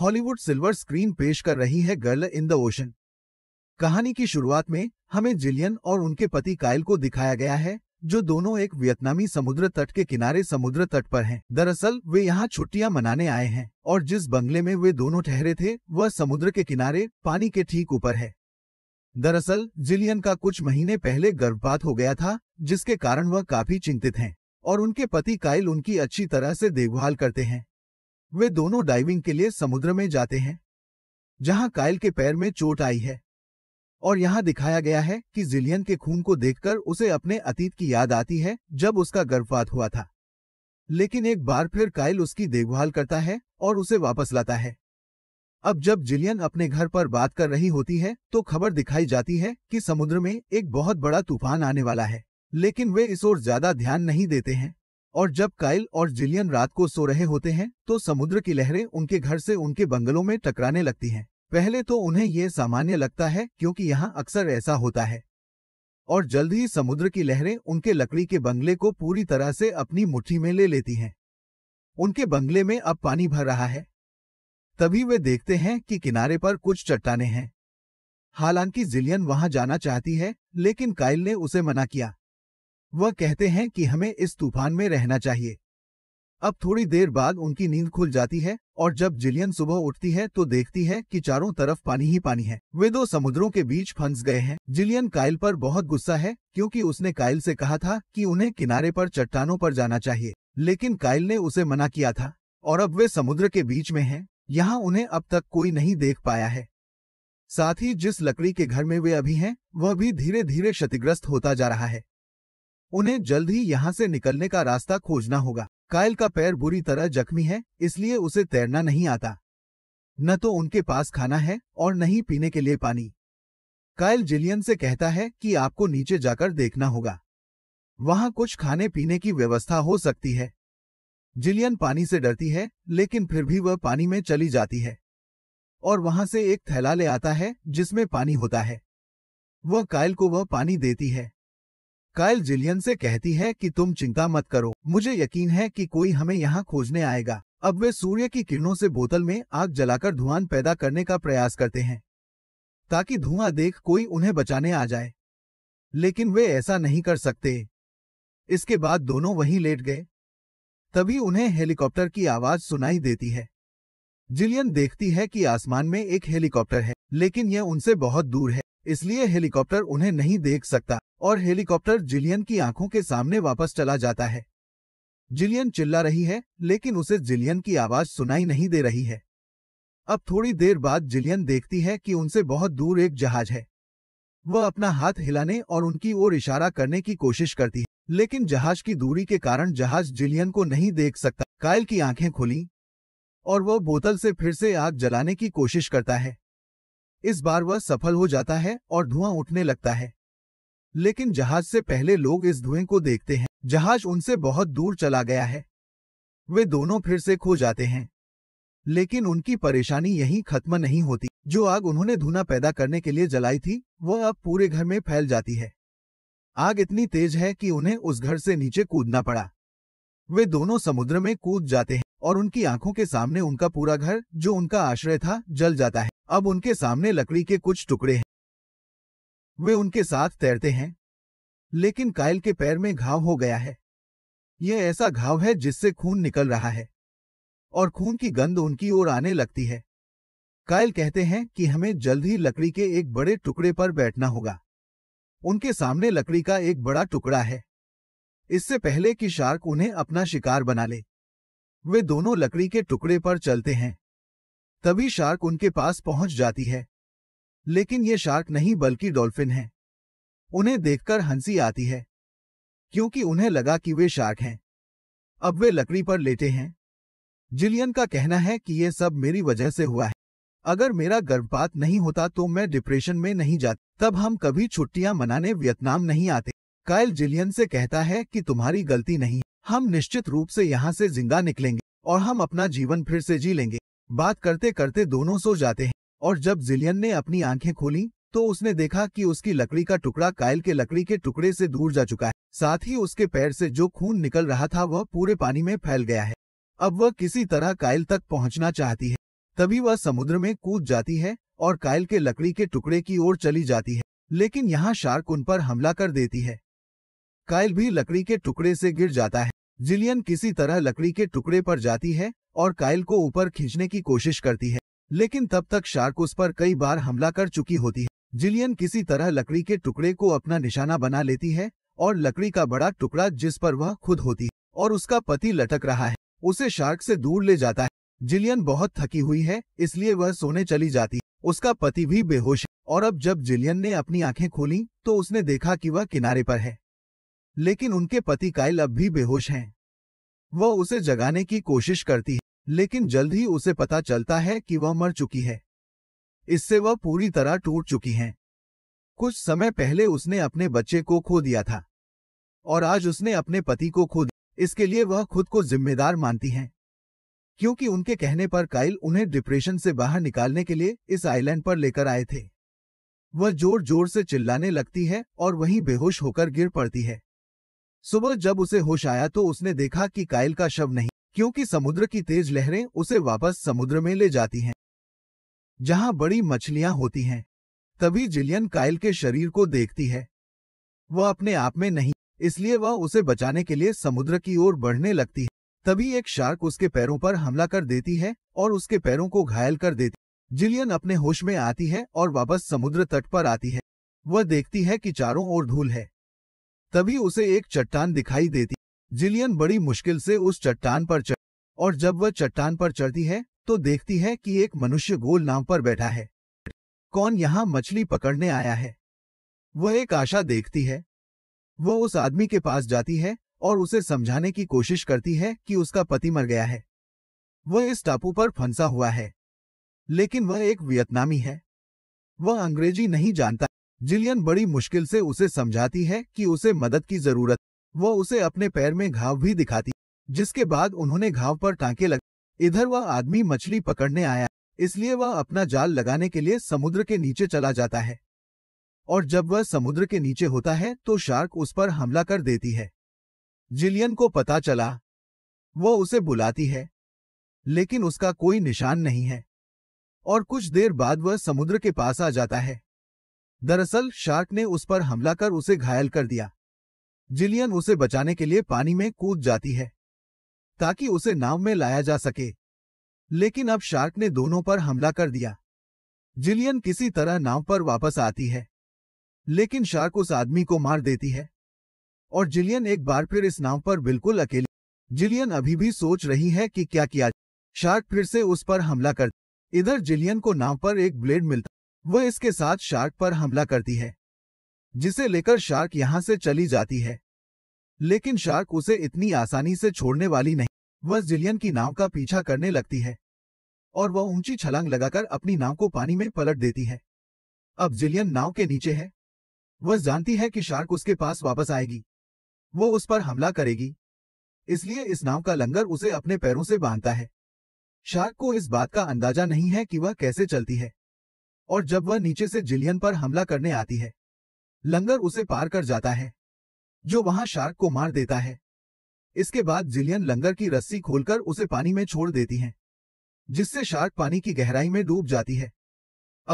Hollywood silver screen पेश कर रही है गर्ल इन द ओशन कहानी की शुरुआत में हमें जिलियन और उनके पति कायल को दिखाया गया है जो दोनों एक वियतनामी समुद्र तट के किनारे समुद्र तट पर हैं। दरअसल वे यहाँ छुट्टियाँ मनाने आए हैं और जिस बंगले में वे दोनों ठहरे थे वह समुद्र के किनारे पानी के ठीक ऊपर है दरअसल जिलियन का कुछ महीने पहले गर्भपात हो गया था जिसके कारण वह काफी चिंतित हैं और उनके पति काइल उनकी अच्छी तरह से देखभाल करते हैं वे दोनों डाइविंग के लिए समुद्र में जाते हैं जहां कायल के पैर में चोट आई है और यहां दिखाया गया है कि जिलियन के खून को देखकर उसे अपने अतीत की याद आती है जब उसका गर्भपात हुआ था लेकिन एक बार फिर कायल उसकी देखभाल करता है और उसे वापस लाता है अब जब जिलियन अपने घर पर बात कर रही होती है तो खबर दिखाई जाती है कि समुद्र में एक बहुत बड़ा तूफान आने वाला है लेकिन वे इस ओर ज्यादा ध्यान नहीं देते हैं और जब काइल और जिलियन रात को सो रहे होते हैं तो समुद्र की लहरें उनके घर से उनके बंगलों में टकराने लगती हैं। पहले तो उन्हें यह सामान्य लगता है क्योंकि यहाँ अक्सर ऐसा होता है और जल्द ही समुद्र की लहरें उनके लकड़ी के बंगले को पूरी तरह से अपनी मुट्ठी में ले लेती हैं उनके बंगले में अब पानी भर रहा है तभी वे देखते हैं कि किनारे पर कुछ चट्टाने हैं हालांकि जिलियन वहां जाना चाहती है लेकिन काइल ने उसे मना किया वह कहते हैं कि हमें इस तूफान में रहना चाहिए अब थोड़ी देर बाद उनकी नींद खुल जाती है और जब जिलियन सुबह उठती है तो देखती है कि चारों तरफ पानी ही पानी है वे दो समुद्रों के बीच फंस गए हैं जिलियन काइल पर बहुत गुस्सा है क्योंकि उसने काइल से कहा था कि उन्हें किनारे पर चट्टानों पर जाना चाहिए लेकिन काइल ने उसे मना किया था और अब वे समुद्र के बीच में हैं। यहाँ उन्हें अब तक कोई नहीं देख पाया है साथ ही जिस लकड़ी के घर में वे अभी हैं वह भी धीरे धीरे क्षतिग्रस्त होता जा रहा है उन्हें जल्द ही यहाँ से निकलने का रास्ता खोजना होगा कायल का पैर बुरी तरह जख्मी है इसलिए उसे तैरना नहीं आता न तो उनके पास खाना है और न ही पीने के लिए पानी कायल जिलियन से कहता है कि आपको नीचे जाकर देखना होगा वहां कुछ खाने पीने की व्यवस्था हो सकती है जिलियन पानी से डरती है लेकिन फिर भी वह पानी में चली जाती है और वहां से एक थैला ले आता है जिसमें पानी होता है वह कायल को वह पानी देती है कायल जिलियन से कहती है कि तुम चिंता मत करो मुझे यकीन है कि कोई हमें यहाँ खोजने आएगा अब वे सूर्य की किरणों से बोतल में आग जलाकर धुआं पैदा करने का प्रयास करते हैं ताकि धुआं देख कोई उन्हें बचाने आ जाए लेकिन वे ऐसा नहीं कर सकते इसके बाद दोनों वहीं लेट गए तभी उन्हें हेलीकॉप्टर की आवाज सुनाई देती है जिलियन देखती है कि आसमान में एक हेलीकॉप्टर है लेकिन यह उनसे बहुत दूर है इसलिए हेलीकॉप्टर उन्हें नहीं देख सकता और हेलीकॉप्टर जिलियन की आंखों के सामने वापस चला जाता है जिलियन चिल्ला रही है लेकिन उसे जिलियन की आवाज सुनाई नहीं दे रही है अब थोड़ी देर बाद जिलियन देखती है कि उनसे बहुत दूर एक जहाज है वह अपना हाथ हिलाने और उनकी ओर इशारा करने की कोशिश करती है लेकिन जहाज की दूरी के कारण जहाज जिलियन को नहीं देख सकता कायल की आंखें खुली और वह बोतल से फिर से आग जलाने की कोशिश करता है इस बार वह सफल हो जाता है और धुआं उठने लगता है लेकिन जहाज से पहले लोग इस धुएं को देखते हैं जहाज उनसे बहुत दूर चला गया है वे दोनों फिर से खो जाते हैं लेकिन उनकी परेशानी यहीं खत्म नहीं होती जो आग उन्होंने धुना पैदा करने के लिए जलाई थी वह अब पूरे घर में फैल जाती है आग इतनी तेज है कि उन्हें उस घर से नीचे कूदना पड़ा वे दोनों समुद्र में कूद जाते हैं और उनकी आंखों के सामने उनका पूरा घर जो उनका आश्रय था जल जाता है अब उनके सामने लकड़ी के कुछ टुकड़े हैं वे उनके साथ तैरते हैं लेकिन कायल के पैर में घाव हो गया है यह ऐसा घाव है जिससे खून निकल रहा है और खून की गंध उनकी ओर आने लगती है कायल कहते हैं कि हमें जल्द ही लकड़ी के एक बड़े टुकड़े पर बैठना होगा उनके सामने लकड़ी का एक बड़ा टुकड़ा है इससे पहले कि शार्क उन्हें अपना शिकार बना ले वे दोनों लकड़ी के टुकड़े पर चलते हैं तभी शार्क उनके पास पहुंच जाती है लेकिन ये शार्क नहीं बल्कि डॉल्फिन है उन्हें देखकर हंसी आती है क्योंकि उन्हें लगा कि वे शार्क हैं अब वे लकड़ी पर लेटे हैं जिलियन का कहना है कि ये सब मेरी वजह से हुआ है अगर मेरा गर्भपात नहीं होता तो मैं डिप्रेशन में नहीं जाता तब हम कभी छुट्टियां मनाने वियतनाम नहीं आते कायल जिलियन से कहता है कि तुम्हारी गलती नहीं हम निश्चित रूप से यहाँ से जिंदा निकलेंगे और हम अपना जीवन फिर से जी लेंगे बात करते करते दोनों सो जाते हैं और जब जिलियन ने अपनी आंखें खोली तो उसने देखा कि उसकी लकड़ी का टुकड़ा कायल के लकड़ी के टुकड़े से दूर जा चुका है साथ ही उसके पैर से जो खून निकल रहा था वह पूरे पानी में फैल गया है अब वह किसी तरह कायल तक पहुंचना चाहती है तभी वह समुद्र में कूद जाती है और कायल के लकड़ी के टुकड़े की ओर चली जाती है लेकिन यहाँ शार्क उन पर हमला कर देती है कायल भी लकड़ी के टुकड़े से गिर जाता है जिलियन किसी तरह लकड़ी के टुकड़े पर जाती है और काइल को ऊपर खींचने की कोशिश करती है लेकिन तब तक शार्क उस पर कई बार हमला कर चुकी होती है जिलियन किसी तरह लकड़ी के टुकड़े को अपना निशाना बना लेती है और लकड़ी का बड़ा टुकड़ा जिस पर वह खुद होती है और उसका पति लटक रहा है उसे शार्क से दूर ले जाता है जिलियन बहुत थकी हुई है इसलिए वह सोने चली जाती उसका पति भी बेहोश है और अब जब जिलियन ने अपनी आंखें खोली तो उसने देखा कि वह किनारे पर है लेकिन उनके पति काइल अब भी बेहोश हैं वह उसे जगाने की कोशिश करती है लेकिन जल्द ही उसे पता चलता है कि वह मर चुकी है इससे वह पूरी तरह टूट चुकी हैं कुछ समय पहले उसने अपने बच्चे को खो दिया था और आज उसने अपने पति को खो दिया इसके लिए वह खुद को जिम्मेदार मानती हैं क्योंकि उनके कहने पर काइल उन्हें डिप्रेशन से बाहर निकालने के लिए इस आइलैंड पर लेकर आए थे वह जोर जोर से चिल्लाने लगती है और वहीं बेहोश होकर गिर पड़ती है सुबह जब उसे होश आया तो उसने देखा कि कायल का शव नहीं क्योंकि समुद्र की तेज लहरें उसे वापस समुद्र में ले जाती हैं जहां बड़ी मछलियां होती हैं तभी जिलियन कायल के शरीर को देखती है वह अपने आप में नहीं इसलिए वह उसे बचाने के लिए समुद्र की ओर बढ़ने लगती है तभी एक शार्क उसके पैरों पर हमला कर देती है और उसके पैरों को घायल कर देती जिलियन अपने होश में आती है और वापस समुद्र तट पर आती है वह देखती है कि चारों ओर धूल है तभी उसे एक चट्टान दिखाई देती जिलियन बड़ी मुश्किल से उस चट्टान पर चढ़ और जब वह चट्टान पर चढ़ती है तो देखती है कि एक मनुष्य गोल नाम पर बैठा है कौन यहाँ मछली पकड़ने आया है वह एक आशा देखती है वह उस आदमी के पास जाती है और उसे समझाने की कोशिश करती है कि उसका पति मर गया है वह इस टापू पर फंसा हुआ है लेकिन वह एक वियतनामी है वह अंग्रेजी नहीं जानता जिलियन बड़ी मुश्किल से उसे समझाती है कि उसे मदद की जरूरत वो उसे अपने पैर में घाव भी दिखाती जिसके बाद उन्होंने घाव पर टांके लगा इधर वह आदमी मछली पकड़ने आया इसलिए वह अपना जाल लगाने के लिए समुद्र के नीचे चला जाता है और जब वह समुद्र के नीचे होता है तो शार्क उस पर हमला कर देती है जिलियन को पता चला वह उसे बुलाती है लेकिन उसका कोई निशान नहीं है और कुछ देर बाद वह समुद्र के पास आ जाता है दरअसल शार्क ने उस पर हमला कर उसे घायल कर दिया जिलियन उसे बचाने के लिए पानी में कूद जाती है ताकि उसे नाव में लाया जा सके लेकिन अब शार्क ने दोनों पर हमला कर दिया जिलियन किसी तरह नाव पर वापस आती है लेकिन शार्क उस आदमी को मार देती है और जिलियन एक बार फिर इस नाव पर बिल्कुल अकेली जिलियन अभी भी सोच रही है कि क्या किया शार्क फिर से उस पर हमला कर इधर जिलियन को नाव पर एक ब्लेड मिलता वह इसके साथ शार्क पर हमला करती है जिसे लेकर शार्क यहां से चली जाती है लेकिन शार्क उसे इतनी आसानी से छोड़ने वाली नहीं वह जिलियन की नाव का पीछा करने लगती है और वह ऊंची छलांग लगाकर अपनी नाव को पानी में पलट देती है अब जिलियन नाव के नीचे है वह जानती है कि शार्क उसके पास वापस आएगी वो उस पर हमला करेगी इसलिए इस नाव का लंगर उसे अपने पैरों से बांधता है शार्क को इस बात का अंदाजा नहीं है कि वह कैसे चलती है और जब वह नीचे से जिलियन पर हमला करने आती है लंगर उसे पार कर जाता है जो वहां शार्क को मार देता है इसके बाद जिलियन लंगर की रस्सी खोलकर उसे पानी में छोड़ देती है जिससे शार्क पानी की गहराई में डूब जाती है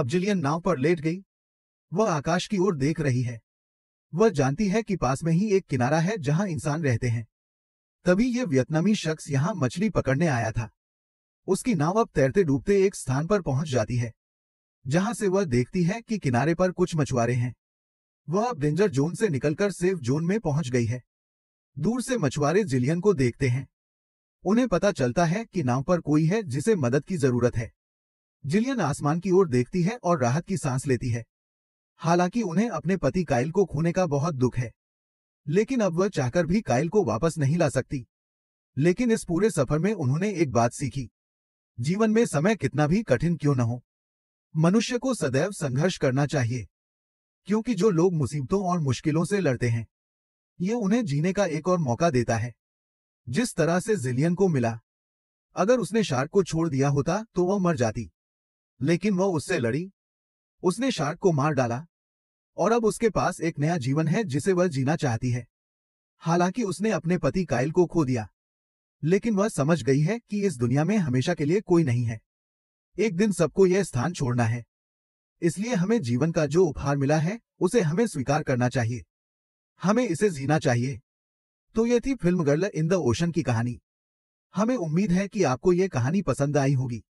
अब जिलियन नाव पर लेट गई वह आकाश की ओर देख रही है वह जानती है कि पास में ही एक किनारा है जहां इंसान रहते हैं तभी यह वियतनामी शख्स यहां मछली पकड़ने आया था उसकी नाव अब तैरते डूबते एक स्थान पर पहुंच जाती है जहां से वह देखती है कि किनारे पर कुछ मछुआरे हैं वह अब डेंजर जोन से निकलकर सेफ जोन में पहुंच गई है दूर से मछुआरे जिलियन को देखते हैं उन्हें पता चलता है कि नाव पर कोई है जिसे मदद की जरूरत है जिलियन आसमान की ओर देखती है और राहत की सांस लेती है हालांकि उन्हें अपने पति काइल को खोने का बहुत दुख है लेकिन अब वह चाहकर भी काइल को वापस नहीं ला सकती लेकिन इस पूरे सफर में उन्होंने एक बात सीखी जीवन में समय कितना भी कठिन क्यों न हो मनुष्य को सदैव संघर्ष करना चाहिए क्योंकि जो लोग मुसीबतों और मुश्किलों से लड़ते हैं ये उन्हें जीने का एक और मौका देता है जिस तरह से जिलियन को मिला अगर उसने शार्क को छोड़ दिया होता तो वह मर जाती लेकिन वह उससे लड़ी उसने शार्क को मार डाला और अब उसके पास एक नया जीवन है जिसे वह जीना चाहती है हालांकि उसने अपने पति काइल को खो दिया लेकिन वह समझ गई है कि इस दुनिया में हमेशा के लिए कोई नहीं है एक दिन सबको यह स्थान छोड़ना है इसलिए हमें जीवन का जो उपहार मिला है उसे हमें स्वीकार करना चाहिए हमें इसे जीना चाहिए तो यह थी film girl in the ocean की कहानी हमें उम्मीद है कि आपको यह कहानी पसंद आई होगी